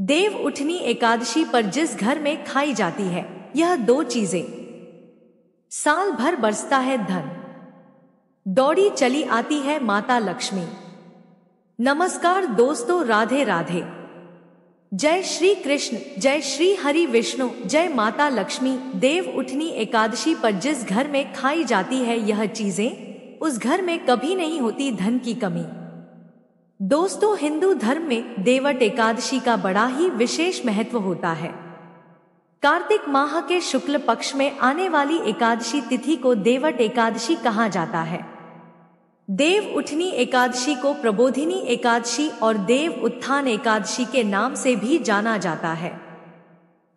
देव उठनी एकादशी पर जिस घर में खाई जाती है यह दो चीजें साल भर बरसता है धन दौड़ी चली आती है माता लक्ष्मी नमस्कार दोस्तों राधे राधे जय श्री कृष्ण जय श्री हरि विष्णु जय माता लक्ष्मी देव उठनी एकादशी पर जिस घर में खाई जाती है यह चीजें उस घर में कभी नहीं होती धन की कमी दोस्तों हिंदू धर्म में देवट एकादशी का बड़ा ही विशेष महत्व होता है कार्तिक माह के शुक्ल पक्ष में आने वाली एकादशी तिथि को देवट एकादशी कहा जाता है देव उठनी एकादशी को प्रबोधिनी एकादशी और देव उत्थान एकादशी के नाम से भी जाना जाता है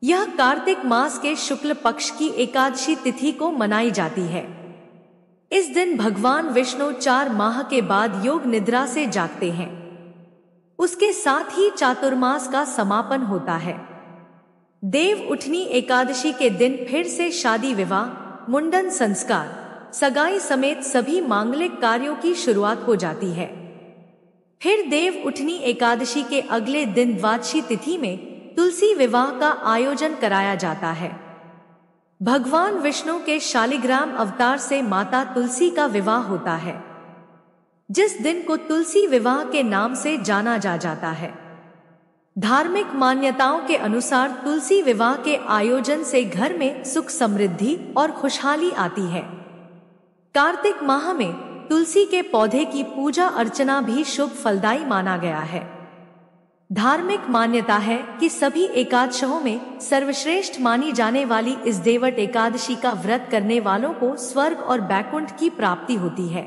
यह कार्तिक मास के शुक्ल पक्ष की एकादशी तिथि को मनाई जाती है इस दिन भगवान विष्णु चार माह के बाद योग निद्रा से जागते हैं उसके साथ ही चातुर्मास का समापन होता है देव उठनी एकादशी के दिन फिर से शादी विवाह मुंडन संस्कार सगाई समेत सभी मांगलिक कार्यों की शुरुआत हो जाती है फिर देव उठनी एकादशी के अगले दिन द्वादशी तिथि में तुलसी विवाह का आयोजन कराया जाता है भगवान विष्णु के शालिग्राम अवतार से माता तुलसी का विवाह होता है जिस दिन को तुलसी विवाह के नाम से जाना जा जाता है धार्मिक मान्यताओं के अनुसार तुलसी विवाह के आयोजन से घर में सुख समृद्धि और खुशहाली आती है कार्तिक माह में तुलसी के पौधे की पूजा अर्चना भी शुभ फलदायी माना गया है धार्मिक मान्यता है कि सभी एकादशों में सर्वश्रेष्ठ मानी जाने वाली इस देवट एकादशी का व्रत करने वालों को स्वर्ग और बैकुंठ की प्राप्ति होती है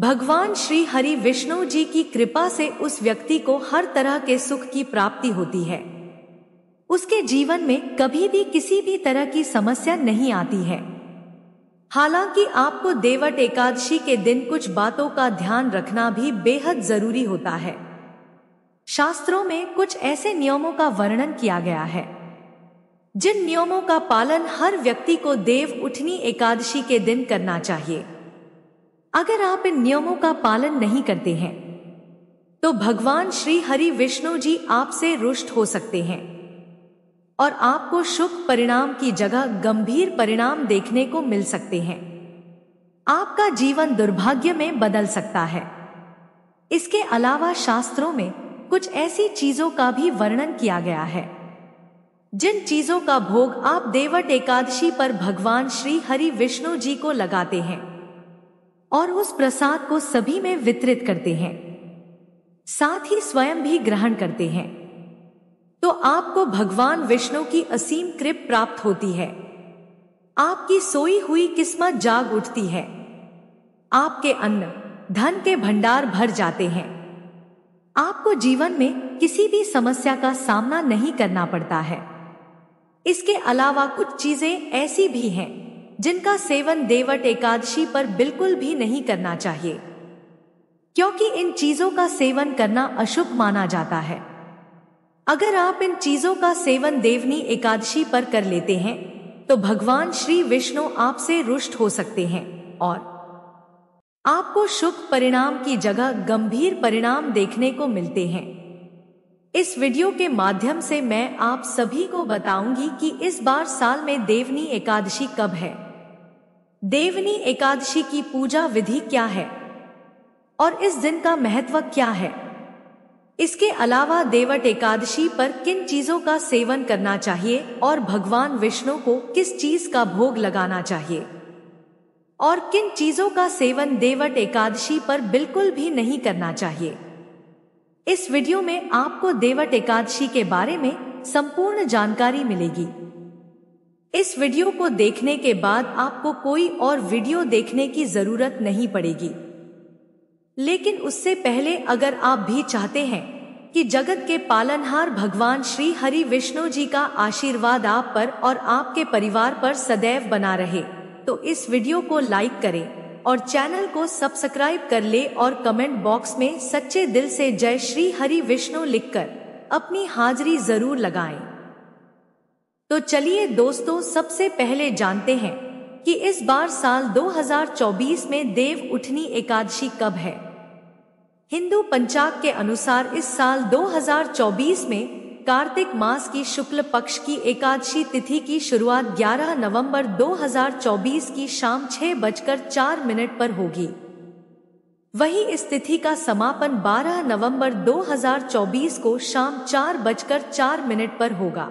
भगवान श्री हरि विष्णु जी की कृपा से उस व्यक्ति को हर तरह के सुख की प्राप्ति होती है उसके जीवन में कभी भी किसी भी तरह की समस्या नहीं आती है हालांकि आपको देवट एकादशी के दिन कुछ बातों का ध्यान रखना भी बेहद जरूरी होता है शास्त्रों में कुछ ऐसे नियमों का वर्णन किया गया है जिन नियमों का पालन हर व्यक्ति को देव उठनी एकादशी के दिन करना चाहिए अगर आप इन नियमों का पालन नहीं करते हैं तो भगवान श्री हरि विष्णु जी आपसे रुष्ट हो सकते हैं और आपको शुभ परिणाम की जगह गंभीर परिणाम देखने को मिल सकते हैं आपका जीवन दुर्भाग्य में बदल सकता है इसके अलावा शास्त्रों में कुछ ऐसी चीजों का भी वर्णन किया गया है जिन चीजों का भोग आप देवट एकादशी पर भगवान श्री हरि विष्णु जी को लगाते हैं और उस प्रसाद को सभी में वितरित करते हैं साथ ही स्वयं भी ग्रहण करते हैं तो आपको भगवान विष्णु की असीम कृप प्राप्त होती है आपकी सोई हुई किस्मत जाग उठती है आपके अन्न धन के भंडार भर जाते हैं आपको जीवन में किसी भी समस्या का सामना नहीं करना पड़ता है इसके अलावा कुछ चीजें ऐसी भी हैं जिनका सेवन देवट एकादशी पर बिल्कुल भी नहीं करना चाहिए क्योंकि इन चीजों का सेवन करना अशुभ माना जाता है अगर आप इन चीजों का सेवन देवनी एकादशी पर कर लेते हैं तो भगवान श्री विष्णु आपसे रुष्ट हो सकते हैं और आपको शुभ परिणाम की जगह गंभीर परिणाम देखने को मिलते हैं इस वीडियो के माध्यम से मैं आप सभी को बताऊंगी कि इस बार साल में देवनी एकादशी कब है देवनी एकादशी की पूजा विधि क्या है और इस दिन का महत्व क्या है इसके अलावा देवट एकादशी पर किन चीजों का सेवन करना चाहिए और भगवान विष्णु को किस चीज का भोग लगाना चाहिए और किन चीजों का सेवन देवट एकादशी पर बिल्कुल भी नहीं करना चाहिए इस वीडियो में आपको देवट एकादशी के बारे में संपूर्ण जानकारी मिलेगी इस वीडियो को देखने के बाद आपको कोई और वीडियो देखने की जरूरत नहीं पड़ेगी लेकिन उससे पहले अगर आप भी चाहते हैं कि जगत के पालनहार भगवान श्री हरि विष्णु जी का आशीर्वाद आप पर और आपके परिवार पर सदैव बना रहे तो इस वीडियो को लाइक करें और चैनल को सब्सक्राइब कर ले और कमेंट बॉक्स में सच्चे दिल से जय श्री हरि विष्णु लिखकर अपनी हाजिरी जरूर लगाएं। तो चलिए दोस्तों सबसे पहले जानते हैं कि इस बार साल 2024 में देव उठनी एकादशी कब है हिंदू पंचाग के अनुसार इस साल 2024 में कार्तिक मास की शुक्ल पक्ष की एकादशी तिथि की शुरुआत 11 नवंबर 2024 की शाम छह बजकर चार मिनट पर होगी वहीं इस तिथि का समापन 12 नवंबर 2024 को शाम चार बजकर चार मिनट पर होगा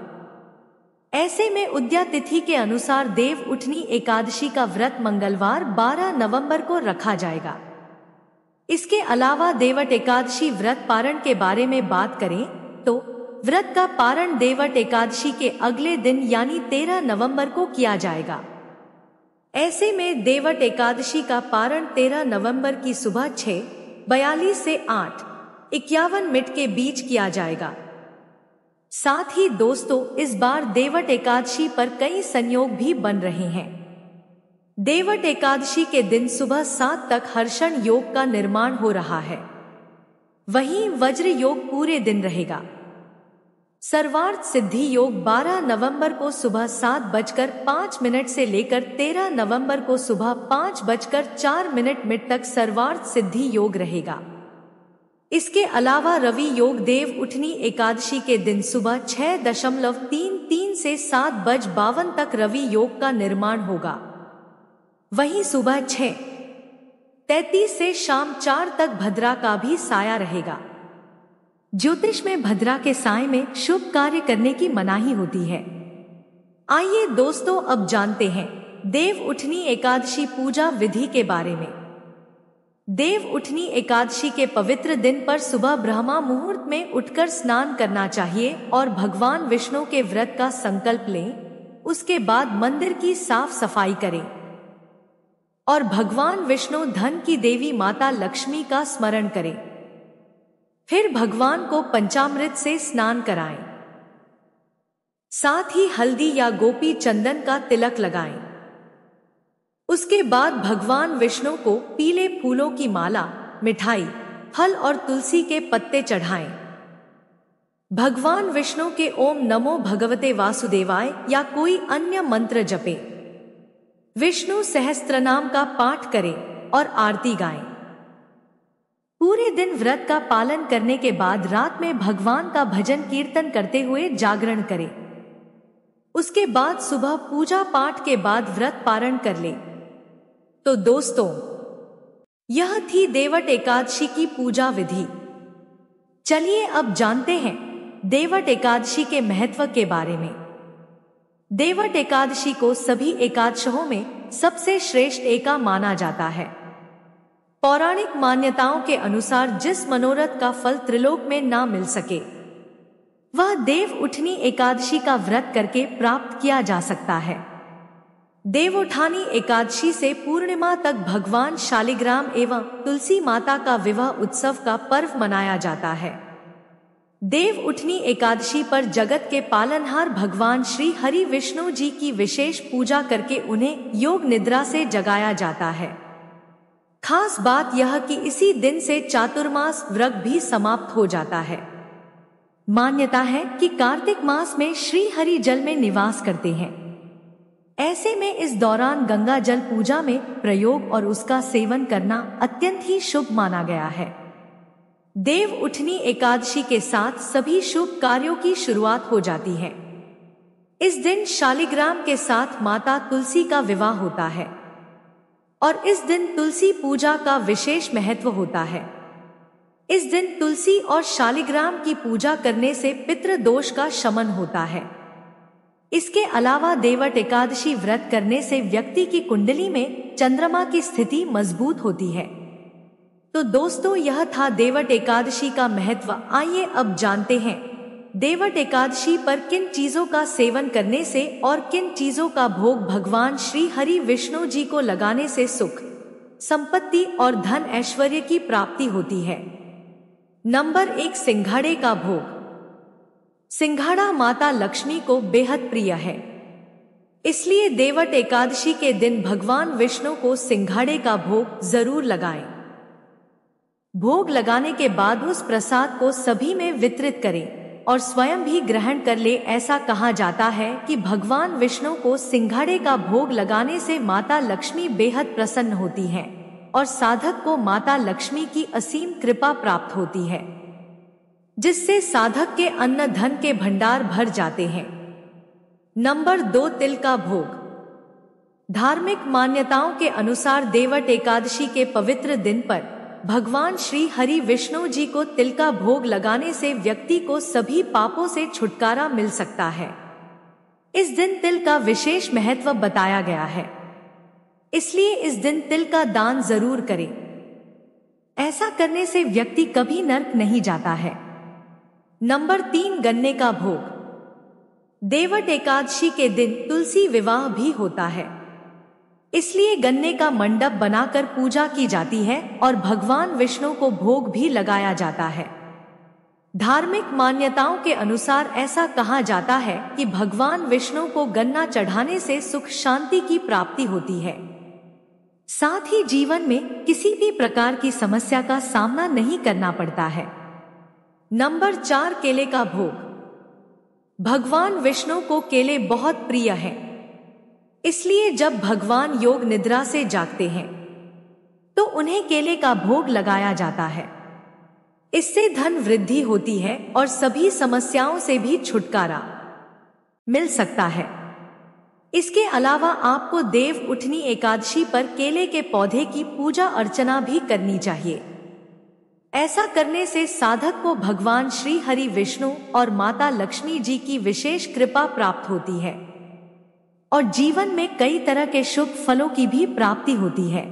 ऐसे में उद्या तिथि के अनुसार देव उठनी एकादशी का व्रत मंगलवार 12 नवंबर को रखा जाएगा इसके अलावा देवट एकादशी व्रत पारण के बारे में बात करें तो व्रत का पारण देवट एकादशी के अगले दिन यानी 13 नवंबर को किया जाएगा ऐसे में देवट एकादशी का पारण 13 नवंबर की सुबह छह बयालीस से आठ इक्यावन मिनट के बीच किया जाएगा साथ ही दोस्तों इस बार देवट एकादशी पर कई संयोग भी बन रहे हैं देवट एकादशी के दिन सुबह सात तक हर्षण योग का निर्माण हो रहा है वहीं वज्र योग पूरे दिन रहेगा सर्वार्थ सिद्धि योग 12 नवंबर को सुबह सात बजकर पाँच मिनट से लेकर 13 नवंबर को सुबह पाँच बजकर चार मिनट मिनट तक सर्वार्थ सिद्धि योग रहेगा इसके अलावा रवि योग देव उठनी एकादशी के दिन सुबह छह दशमलव तीन तीन से सात बज बावन तक रवि योग का निर्माण होगा वहीं सुबह छह तैतीस से शाम चार तक भद्रा का भी साया रहेगा ज्योतिष में भद्रा के साय में शुभ कार्य करने की मनाही होती है आइए दोस्तों अब जानते हैं देव उठनी एकादशी पूजा विधि के बारे में देव उठनी एकादशी के पवित्र दिन पर सुबह ब्रह्मा मुहूर्त में उठकर स्नान करना चाहिए और भगवान विष्णु के व्रत का संकल्प लें उसके बाद मंदिर की साफ सफाई करें और भगवान विष्णु धन की देवी माता लक्ष्मी का स्मरण करें फिर भगवान को पंचामृत से स्नान कराएं। साथ ही हल्दी या गोपी चंदन का तिलक लगाएं। उसके बाद भगवान विष्णु को पीले फूलों की माला मिठाई फल और तुलसी के पत्ते चढ़ाएं। भगवान विष्णु के ओम नमो भगवते वासुदेवाय या कोई अन्य मंत्र जपे विष्णु सहस्त्रनाम का पाठ करें और आरती गाएं। पूरे दिन व्रत का पालन करने के बाद रात में भगवान का भजन कीर्तन करते हुए जागरण करें उसके बाद सुबह पूजा पाठ के बाद व्रत पारण कर ले तो दोस्तों यह थी देवट एकादशी की पूजा विधि चलिए अब जानते हैं देवट एकादशी के महत्व के बारे में देवट एकादशी को सभी एकादशों में सबसे श्रेष्ठ एका माना जाता है पौराणिक मान्यताओं के अनुसार जिस मनोरथ का फल त्रिलोक में ना मिल सके वह देव उठनी एकादशी का व्रत करके प्राप्त किया जा सकता है देव उठानी एकादशी से पूर्णिमा तक भगवान शालिग्राम एवं तुलसी माता का विवाह उत्सव का पर्व मनाया जाता है देव उठनी एकादशी पर जगत के पालनहार भगवान श्री हरि विष्णु जी की विशेष पूजा करके उन्हें योग निद्रा से जगाया जाता है खास बात यह कि इसी दिन से चातुर्मास व्रत भी समाप्त हो जाता है मान्यता है कि कार्तिक मास में श्री हरि जल में निवास करते हैं ऐसे में इस दौरान गंगा जल पूजा में प्रयोग और उसका सेवन करना अत्यंत ही शुभ माना गया है देव उठनी एकादशी के साथ सभी शुभ कार्यों की शुरुआत हो जाती है इस दिन शालिग्राम के साथ माता तुलसी का विवाह होता है और इस दिन तुलसी पूजा का विशेष महत्व होता है इस दिन तुलसी और शालिग्राम की पूजा करने से पितृ दोष का शमन होता है इसके अलावा देवट एकादशी व्रत करने से व्यक्ति की कुंडली में चंद्रमा की स्थिति मजबूत होती है तो दोस्तों यह था देवट एकादशी का महत्व आइए अब जानते हैं देवट एकादशी पर किन चीजों का सेवन करने से और किन चीजों का भोग भगवान श्री हरि विष्णु जी को लगाने से सुख संपत्ति और धन ऐश्वर्य की प्राप्ति होती है नंबर एक सिंघाड़े का भोग सिंघाड़ा माता लक्ष्मी को बेहद प्रिय है इसलिए देवट एकादशी के दिन भगवान विष्णु को सिंघाड़े का भोग जरूर लगाएं। भोग लगाने के बाद उस प्रसाद को सभी में वितरित करें और स्वयं भी ग्रहण कर ले ऐसा कहा जाता है कि भगवान विष्णु को सिंघाड़े का भोग लगाने से माता लक्ष्मी बेहद प्रसन्न होती हैं और साधक को माता लक्ष्मी की असीम कृपा प्राप्त होती है जिससे साधक के अन्न धन के भंडार भर जाते हैं नंबर दो तिल का भोग धार्मिक मान्यताओं के अनुसार देवट एकादशी के पवित्र दिन पर भगवान श्री हरि विष्णु जी को तिल का भोग लगाने से व्यक्ति को सभी पापों से छुटकारा मिल सकता है इस दिन तिल का विशेष महत्व बताया गया है इसलिए इस दिन तिल का दान जरूर करें ऐसा करने से व्यक्ति कभी नर्क नहीं जाता है नंबर तीन गन्ने का भोग देवट एकादशी के दिन तुलसी विवाह भी होता है इसलिए गन्ने का मंडप बनाकर पूजा की जाती है और भगवान विष्णु को भोग भी लगाया जाता है धार्मिक मान्यताओं के अनुसार ऐसा कहा जाता है कि भगवान विष्णु को गन्ना चढ़ाने से सुख शांति की प्राप्ति होती है साथ ही जीवन में किसी भी प्रकार की समस्या का सामना नहीं करना पड़ता है नंबर चार केले का भोग भगवान विष्णु को केले बहुत प्रिय हैं। इसलिए जब भगवान योग निद्रा से जागते हैं तो उन्हें केले का भोग लगाया जाता है इससे धन वृद्धि होती है और सभी समस्याओं से भी छुटकारा मिल सकता है इसके अलावा आपको देव उठनी एकादशी पर केले के पौधे की पूजा अर्चना भी करनी चाहिए ऐसा करने से साधक को भगवान श्री हरि विष्णु और माता लक्ष्मी जी की विशेष कृपा प्राप्त होती है और जीवन में कई तरह के शुभ फलों की भी प्राप्ति होती है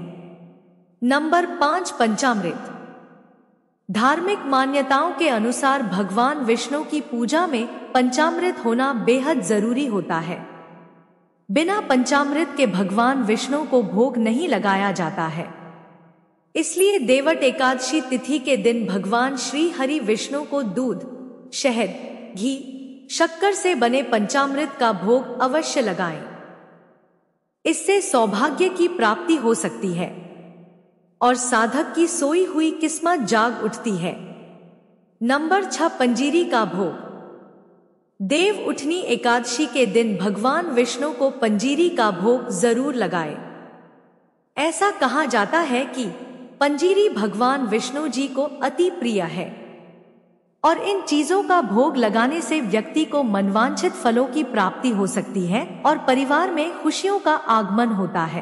नंबर पांच पंचामृत धार्मिक मान्यताओं के अनुसार भगवान विष्णु की पूजा में पंचामृत होना बेहद जरूरी होता है बिना पंचामृत के भगवान विष्णु को भोग नहीं लगाया जाता है इसलिए देवट एकादशी तिथि के दिन भगवान श्री हरि विष्णु को दूध शहद घी शक्कर से बने पंचामृत का भोग अवश्य लगाएं। इससे सौभाग्य की प्राप्ति हो सकती है और साधक की सोई हुई किस्मत जाग उठती है नंबर छह पंजीरी का भोग देव उठनी एकादशी के दिन भगवान विष्णु को पंजीरी का भोग जरूर लगाए ऐसा कहा जाता है कि पंजीरी भगवान विष्णु जी को अति प्रिय है और इन चीजों का भोग लगाने से व्यक्ति को मनवांछित फलों की प्राप्ति हो सकती है और परिवार में खुशियों का आगमन होता है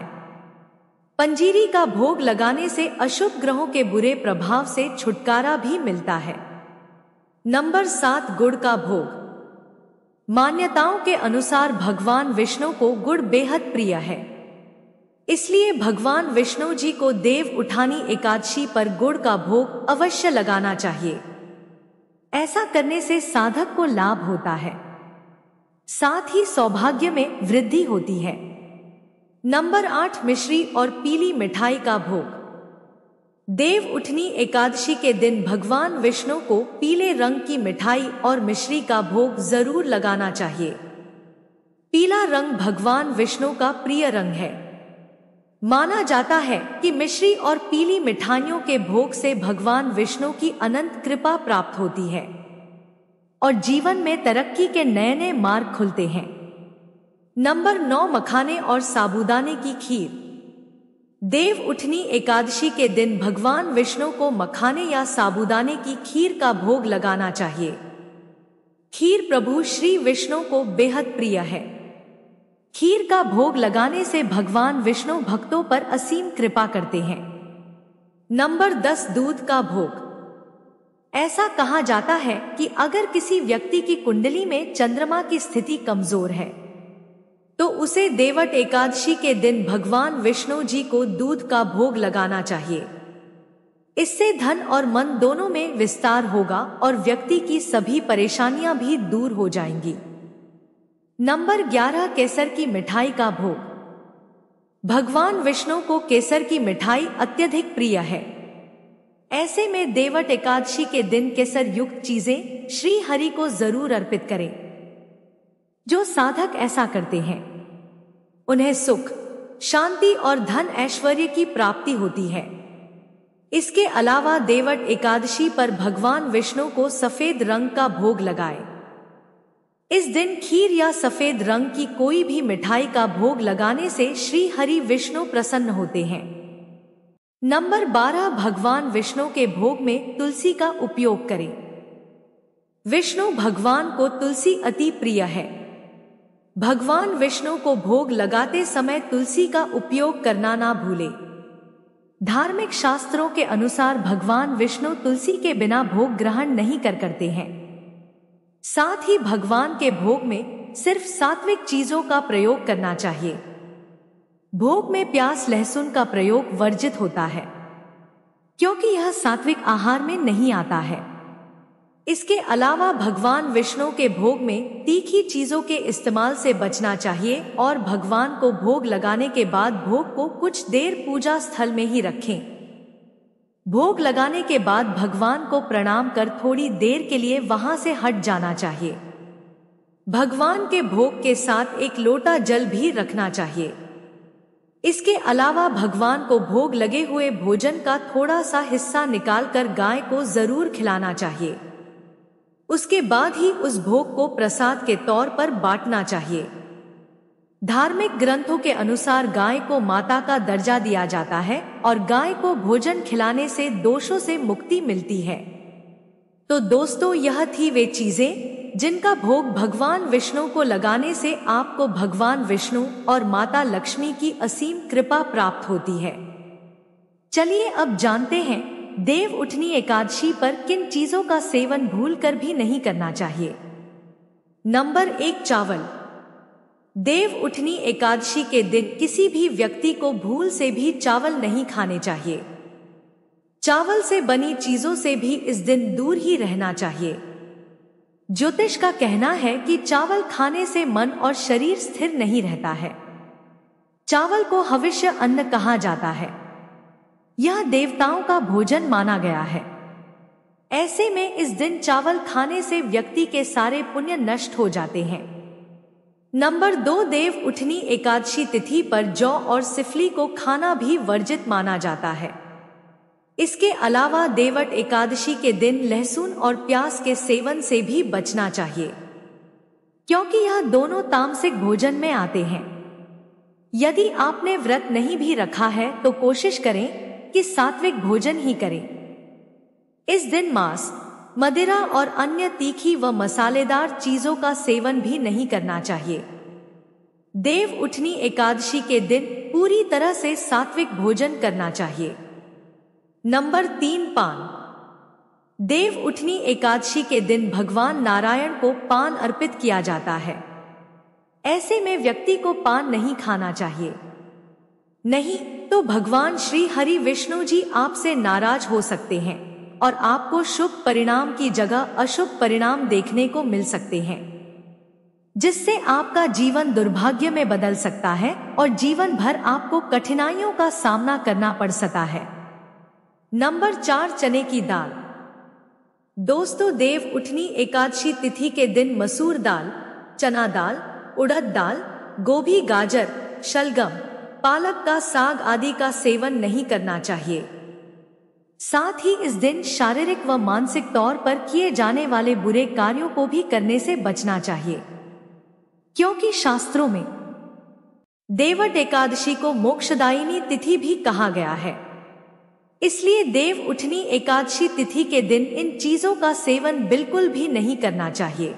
पंजीरी का भोग लगाने से अशुभ ग्रहों के बुरे प्रभाव से छुटकारा भी मिलता है नंबर सात गुड़ का भोग मान्यताओं के अनुसार भगवान विष्णु को गुड़ बेहद प्रिय है इसलिए भगवान विष्णु जी को देव उठानी एकादशी पर गुड़ का भोग अवश्य लगाना चाहिए ऐसा करने से साधक को लाभ होता है साथ ही सौभाग्य में वृद्धि होती है नंबर आठ मिश्री और पीली मिठाई का भोग देव उठनी एकादशी के दिन भगवान विष्णु को पीले रंग की मिठाई और मिश्री का भोग जरूर लगाना चाहिए पीला रंग भगवान विष्णु का प्रिय रंग है माना जाता है कि मिश्री और पीली मिठाइयों के भोग से भगवान विष्णु की अनंत कृपा प्राप्त होती है और जीवन में तरक्की के नए नए मार्ग खुलते हैं नंबर नौ मखाने और साबुदाने की खीर देव उठनी एकादशी के दिन भगवान विष्णु को मखाने या साबुदाने की खीर का भोग लगाना चाहिए खीर प्रभु श्री विष्णु को बेहद प्रिय है खीर का भोग लगाने से भगवान विष्णु भक्तों पर असीम कृपा करते हैं नंबर दस दूध का भोग ऐसा कहा जाता है कि अगर किसी व्यक्ति की कुंडली में चंद्रमा की स्थिति कमजोर है तो उसे देवट एकादशी के दिन भगवान विष्णु जी को दूध का भोग लगाना चाहिए इससे धन और मन दोनों में विस्तार होगा और व्यक्ति की सभी परेशानियां भी दूर हो जाएंगी नंबर 11 केसर की मिठाई का भोग भगवान विष्णु को केसर की मिठाई अत्यधिक प्रिय है ऐसे में देवट एकादशी के दिन केसर युक्त चीजें श्री हरि को जरूर अर्पित करें जो साधक ऐसा करते हैं उन्हें सुख शांति और धन ऐश्वर्य की प्राप्ति होती है इसके अलावा देवट एकादशी पर भगवान विष्णु को सफेद रंग का भोग लगाएं। इस दिन खीर या सफेद रंग की कोई भी मिठाई का भोग लगाने से श्री हरि विष्णु प्रसन्न होते हैं नंबर 12 भगवान विष्णु के भोग में तुलसी का उपयोग करें विष्णु भगवान को तुलसी अति प्रिय है भगवान विष्णु को भोग लगाते समय तुलसी का उपयोग करना ना भूले धार्मिक शास्त्रों के अनुसार भगवान विष्णु तुलसी के बिना भोग ग्रहण नहीं कर करते हैं साथ ही भगवान के भोग में सिर्फ सात्विक चीजों का प्रयोग करना चाहिए भोग में प्याज लहसुन का प्रयोग वर्जित होता है क्योंकि यह सात्विक आहार में नहीं आता है इसके अलावा भगवान विष्णु के भोग में तीखी चीजों के इस्तेमाल से बचना चाहिए और भगवान को भोग लगाने के बाद भोग को कुछ देर पूजा स्थल में ही रखें भोग लगाने के बाद भगवान को प्रणाम कर थोड़ी देर के लिए वहां से हट जाना चाहिए भगवान के भोग के साथ एक लोटा जल भी रखना चाहिए इसके अलावा भगवान को भोग लगे हुए भोजन का थोड़ा सा हिस्सा निकालकर गाय को जरूर खिलाना चाहिए उसके बाद ही उस भोग को प्रसाद के तौर पर बांटना चाहिए धार्मिक ग्रंथों के अनुसार गाय को माता का दर्जा दिया जाता है और गाय को भोजन खिलाने से दोषों से मुक्ति मिलती है तो दोस्तों यह थी वे चीजें जिनका भोग भगवान विष्णु को लगाने से आपको भगवान विष्णु और माता लक्ष्मी की असीम कृपा प्राप्त होती है चलिए अब जानते हैं देव उठनी एकादशी पर किन चीजों का सेवन भूल कर भी नहीं करना चाहिए नंबर एक चावल देव उठनी एकादशी के दिन किसी भी व्यक्ति को भूल से भी चावल नहीं खाने चाहिए चावल से बनी चीजों से भी इस दिन दूर ही रहना चाहिए ज्योतिष का कहना है कि चावल खाने से मन और शरीर स्थिर नहीं रहता है चावल को हविष्य अन्न कहा जाता है यह देवताओं का भोजन माना गया है ऐसे में इस दिन चावल खाने से व्यक्ति के सारे पुण्य नष्ट हो जाते हैं नंबर दो देव उठनी एकादशी तिथि पर जौ और सिफली को खाना भी वर्जित माना जाता है इसके अलावा देवट एकादशी के दिन लहसुन और प्याज के सेवन से भी बचना चाहिए क्योंकि यह दोनों तामसिक भोजन में आते हैं यदि आपने व्रत नहीं भी रखा है तो कोशिश करें कि सात्विक भोजन ही करें इस दिन मांस मदिरा और अन्य तीखी व मसालेदार चीजों का सेवन भी नहीं करना चाहिए देव उठनी एकादशी के दिन पूरी तरह से सात्विक भोजन करना चाहिए नंबर तीन पान देव उठनी एकादशी के दिन भगवान नारायण को पान अर्पित किया जाता है ऐसे में व्यक्ति को पान नहीं खाना चाहिए नहीं तो भगवान श्री हरि विष्णु जी आपसे नाराज हो सकते हैं और आपको शुभ परिणाम की जगह अशुभ परिणाम देखने को मिल सकते हैं जिससे आपका जीवन दुर्भाग्य में बदल सकता है और जीवन भर आपको कठिनाइयों का सामना करना पड़ सकता है नंबर चार चने की दाल दोस्तों देव उठनी एकादशी तिथि के दिन मसूर दाल चना दाल उड़द दाल गोभी गाजर शलगम पालक का साग आदि का सेवन नहीं करना चाहिए साथ ही इस दिन शारीरिक व मानसिक तौर पर किए जाने वाले बुरे कार्यों को भी करने से बचना चाहिए क्योंकि शास्त्रों में देवट एकादशी को मोक्षदायिनी तिथि भी कहा गया है इसलिए देव उठनी एकादशी तिथि के दिन इन चीजों का सेवन बिल्कुल भी नहीं करना चाहिए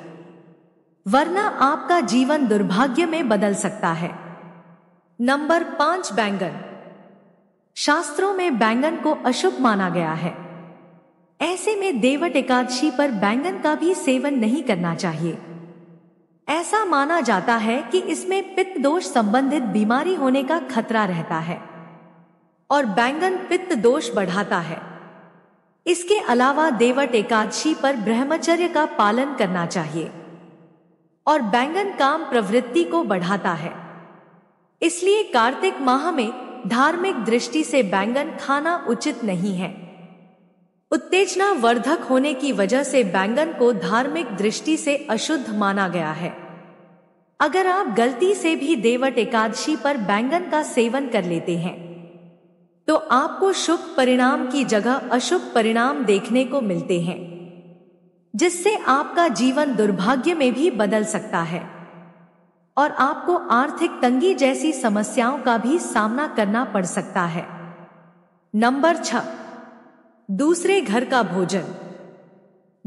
वरना आपका जीवन दुर्भाग्य में बदल सकता है नंबर पांच बैंगन शास्त्रों में बैंगन को अशुभ माना गया है ऐसे में देवट एकादशी पर बैंगन का भी सेवन नहीं करना चाहिए ऐसा माना जाता है कि इसमें पित्त दोष संबंधित बीमारी होने का खतरा रहता है और बैंगन पित्त दोष बढ़ाता है इसके अलावा देवट एकादशी पर ब्रह्मचर्य का पालन करना चाहिए और बैंगन काम प्रवृत्ति को बढ़ाता है इसलिए कार्तिक माह में धार्मिक दृष्टि से बैंगन खाना उचित नहीं है उत्तेजना वर्धक होने की वजह से बैंगन को धार्मिक दृष्टि से अशुद्ध माना गया है अगर आप गलती से भी देवट एकादशी पर बैंगन का सेवन कर लेते हैं तो आपको शुभ परिणाम की जगह अशुभ परिणाम देखने को मिलते हैं जिससे आपका जीवन दुर्भाग्य में भी बदल सकता है और आपको आर्थिक तंगी जैसी समस्याओं का भी सामना करना पड़ सकता है नंबर छह दूसरे घर का भोजन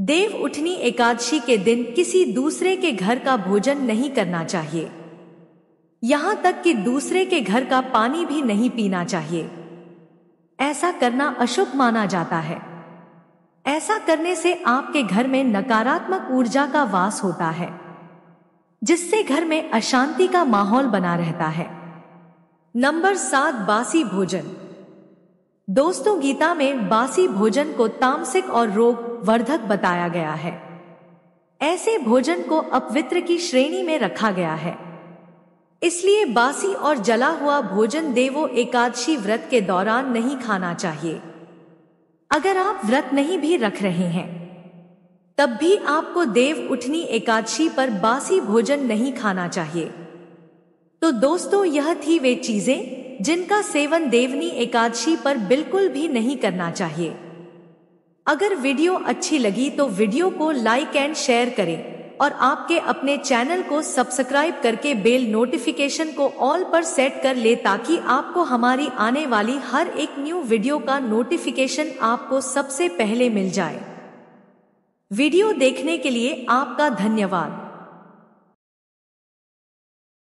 देव उठनी एकादशी के दिन किसी दूसरे के घर का भोजन नहीं करना चाहिए यहां तक कि दूसरे के घर का पानी भी नहीं पीना चाहिए ऐसा करना अशुभ माना जाता है ऐसा करने से आपके घर में नकारात्मक ऊर्जा का वास होता है जिससे घर में अशांति का माहौल बना रहता है नंबर सात बासी भोजन दोस्तों गीता में बासी भोजन को तामसिक और रोग वर्धक बताया गया है ऐसे भोजन को अपवित्र की श्रेणी में रखा गया है इसलिए बासी और जला हुआ भोजन देवो एकादशी व्रत के दौरान नहीं खाना चाहिए अगर आप व्रत नहीं भी रख रहे हैं तब भी आपको देव उठनी एकादशी पर बासी भोजन नहीं खाना चाहिए तो दोस्तों यह थी वे चीजें जिनका सेवन देवनी एकादशी पर बिल्कुल भी नहीं करना चाहिए अगर वीडियो अच्छी लगी तो वीडियो को लाइक एंड शेयर करें और आपके अपने चैनल को सब्सक्राइब करके बेल नोटिफिकेशन को ऑल पर सेट कर ले ताकि आपको हमारी आने वाली हर एक न्यू वीडियो का नोटिफिकेशन आपको सबसे पहले मिल जाए वीडियो देखने के लिए आपका धन्यवाद